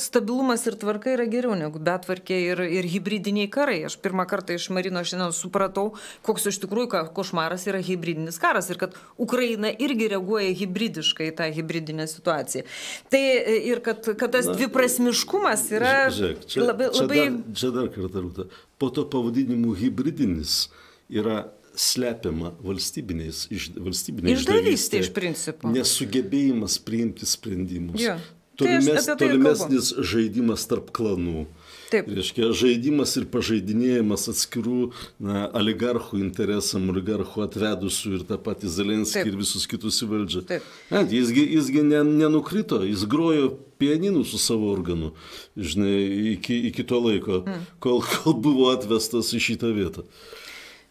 stabilumas ir tvarka yra geriau negu betvarkė ir, ir hybridiniai karai. Aš pirmą kartą iš Marino šiandien supratau, koks iš tikrųjų košmaras yra hybridinis karas ir kad Ukraina irgi reaguoja hybridiškai į tą hybridinę situaciją. Tai e, ir kad, kad tas Na, dviprasmiškumas yra žiūrėk, čia, labai... Čia labai... dar, čia dar kartą, Rūta. Po to pavadinimu hybridinis yra slepiama valstybinės, iš, valstybinė išdavystė. Išdavystė iš principo. Nesugebėjimas priimti sprendimus. Jo tolimes, tai, tai tolimesnis tai žaidimas tarp klanų. Taip. Reiškia, žaidimas ir pažeidinėjimas atskirų na, oligarchų interesam, oligarchų atvedusių ir tą patį Zelenskį Taip. ir visus kitus į valdžią. Taip. Ne, jisgi jisgi ne, nenukrito, jis grojo pianinų su savo organu, žinai, iki, iki to laiko, mm. kol, kol buvo atvestas į šitą vietą.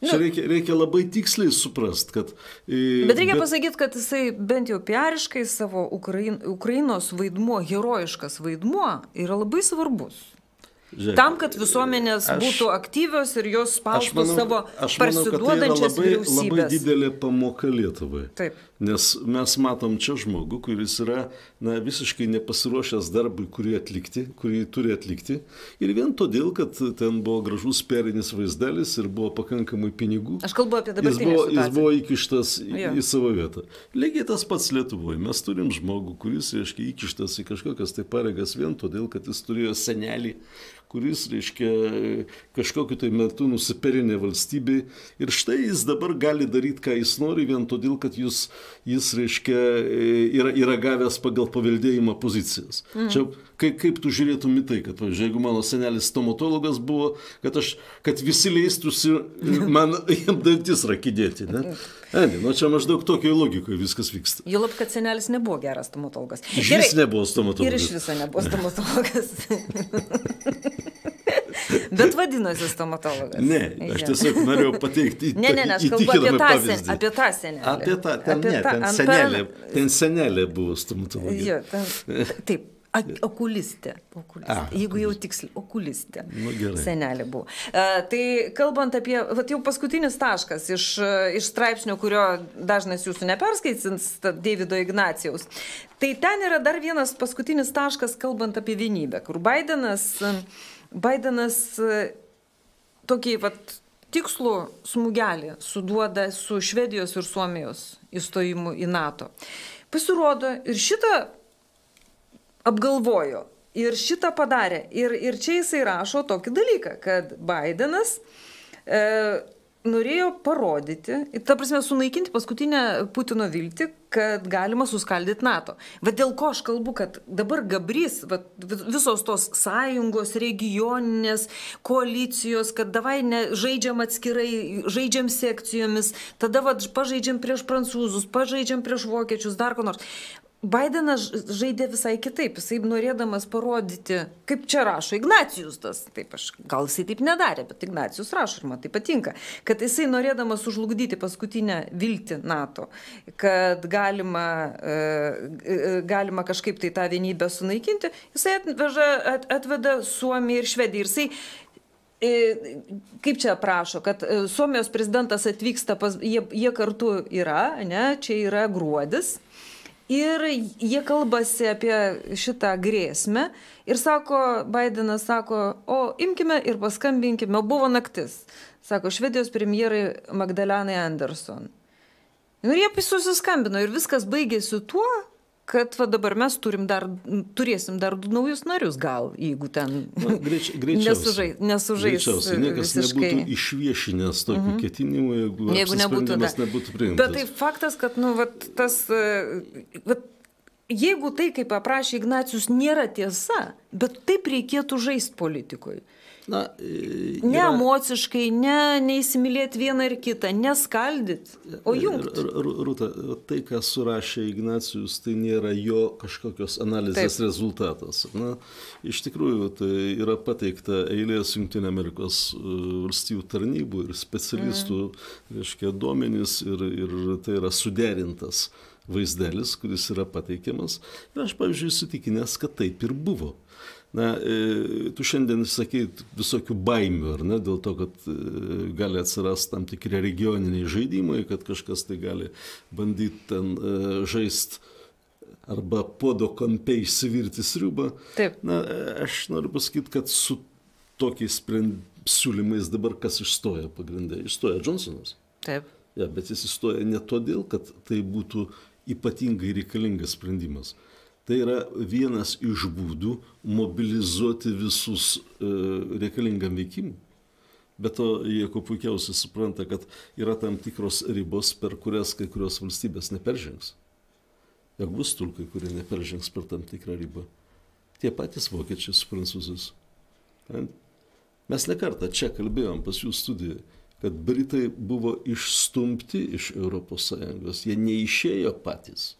Nu, Čia reikia, reikia labai tiksliai suprast, kad... E, bet reikia bet... pasakyti, kad jisai bent jau piariškai savo Ukrain, Ukrainos vaidmuo, herojiškas vaidmuo yra labai svarbus. Žiūrėk, tam, kad visuomenės aš, būtų aktyvios ir jos spaustų manau, savo aš manau, tai parsiduodančias tai labai, labai didelė pamoka Lietuvai. Taip. Nes mes matom čia žmogų, kuris yra na, visiškai nepasiruošęs darbui, kurį atlikti, kurį turi atlikti. Ir vien todėl, kad ten buvo gražus perinis vaizdelis ir buvo pakankamai pinigų. Aš kalbu apie dabartinę jis buvo, situaciją. Jis buvo įkištas į, į savo vietą. Lygiai tas pats Lietuvoje. Mes turim žmogų, kuris, reiškia, įkištas į kažkokias tai pareigas vien todėl, kad jis turėjo senelį kuris, reiškia, kažkokiu tai metu nusiperinė valstybei. Ir štai jis dabar gali daryti, ką jis nori, vien todėl, kad jis, jis reiškia, yra, yra gavęs pagal paveldėjimą pozicijas. Mm. Čia kaip, kaip tu žiūrėtum į tai, kad, pavyzdžiui, jeigu mano senelis stomatologas buvo, kad, aš, kad visi leistųsi man jam dantis rakydėti. Ne? Eni, nu čia maždaug tokioje logikoje viskas vyksta. Jau lab, kad senelis nebuvo geras stomatologas. Jis nebuvo stomatologas. Ir iš viso nebuvo stomatologas. Bet vadinosi stomatologas. Ne, aš tiesiog norėjau pateikti. Ne, ne, ne, aš kalbu apie tą, sen, apie tą senelį. Apie tą, ten, apie ne, ten, senelį, ten senelį buvo stomatologas. Jo, ten, taip, Okulistė. okulistė. A, Jeigu jau tiksliai, okulistė. Nu, gerai. Senelė buvo. A, tai kalbant apie, va, jau paskutinis taškas iš, iš straipsnio, kurio dažnas jūsų neperskaitins, Davido Ignacijaus. Tai ten yra dar vienas paskutinis taškas, kalbant apie vienybę, kur Bidenas, Bidenas e, tokį vat, tikslų smūgelį suduoda su Švedijos ir Suomijos įstojimu į NATO. Pasirodo, ir šitą apgalvojo ir šitą padarė. Ir, ir čia jisai rašo tokį dalyką, kad Bidenas e, norėjo parodyti, ta prasme, sunaikinti paskutinę Putino viltį, kad galima suskaldyti NATO. Bet dėl ko aš kalbu, kad dabar Gabrys, va, visos tos sąjungos, regioninės koalicijos, kad davai ne, žaidžiam atskirai, žaidžiam sekcijomis, tada va, pažaidžiam prieš prancūzus, pažaidžiam prieš vokiečius, dar ko nors. Baidenas žaidė visai kitaip, jisai norėdamas parodyti, kaip čia rašo Ignacijus tas, taip aš, gal jisai taip nedarė, bet Ignacijus rašo ir man tai patinka, kad jisai norėdamas užlugdyti paskutinę viltį NATO, kad galima, e, e, e, galima kažkaip tai tą vienybę sunaikinti, jisai atveža, at, atveda Suomiją ir Švediją ir jisai kaip čia prašo, kad Suomijos prezidentas atvyksta, pas, jie, jie kartu yra, ne, čia yra gruodis. Ir jie kalbasi apie šitą grėsmę ir sako, Bidenas sako, o imkime ir paskambinkime, buvo naktis, sako švedijos premjerai Magdalenai Anderson. Nu ir jie susiskambino ir viskas baigėsi tuo, kad va dabar mes turim dar, turėsim dar naujus narius gal, jeigu ten Na, greič, nesužai, nesužais. Greičiausiai e, niekas visiškai. nebūtų išviešinęs tokių mm -hmm. ketinimų, jeigu, jeigu nebūtų, nebūtų priimtas. Bet tai faktas, kad nu, va, tas, e, va, jeigu tai, kaip aprašė Ignacijus, nėra tiesa, bet taip reikėtų žaisti politikoje. Na, e, yra... Ne emociškai, ne, neįsimylėti vieną ir kitą, neskaldyti, o jungti. Rūta, tai, ką surašė Ignacijus, tai nėra jo kažkokios analizės Taip. rezultatas. Na, iš tikrųjų, tai yra pateikta eilės Junktinė Amerikos e, valstybių tarnybų ir specialistų, mm. reiškia, duomenys ir, ir tai yra suderintas vaizdelis, kuris yra pateikiamas. Ir aš, pavyzdžiui, sutikinęs, kad taip ir buvo. Na, e, tu šiandien sakai visokių baimių, ar ne, dėl to, kad e, gali atsirasti tam tikri regioniniai žaidimai, kad kažkas tai gali bandyti ten e, žaisti arba podo kampiai įsivirti sriubą. Taip. Na, aš noriu pasakyti, kad su tokiais sprend... siūlymais dabar kas išstoja pagrindai? Išstoja Johnsonas. Taip. Ja, bet jis įstoja ne todėl, kad tai būtų uh, ypatingai reikalingas sprendimas. Tai yra vienas iš būdų mobilizuoti visus e, reikalingam veikimui. Bet to Jėko puikiausiai supranta, kad yra tam tikros ribos, per kurias kai kurios valstybės neperžengs. Ir bus turkai, kurie neperžengs per tam tikrą ribą. Tie patys vokiečiai su prancūzais. Mes nekartą čia kalbėjom pas jų studiją kad Britai buvo išstumti iš ES, jie neišėjo patys.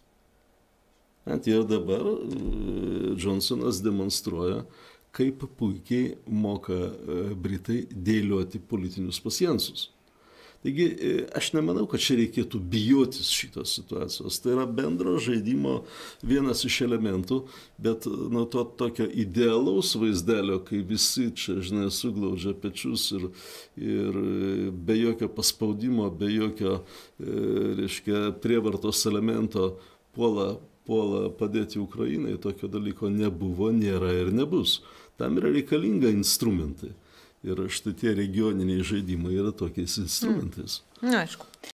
Net ir dabar e, Johnsonas demonstruoja, kaip puikiai moka e, Britai dėlioti politinius pasiensus. Taigi e, aš nemanau, kad čia reikėtų bijotis šitos situacijos. Tai yra bendro žaidimo vienas iš elementų, bet nuo to tokio idealaus vaizdelio, kai visi čia, žinai, suglaudžia pečius ir, ir be jokio paspaudimo, be jokio, e, reiškia, prievartos elemento puola, puola padėti Ukrainai, tokio dalyko nebuvo, nėra ir nebus. Tam yra reikalinga instrumentai. Ir štai tie regioniniai žaidimai yra tokiais instrumentais. Mm. Na, aišku.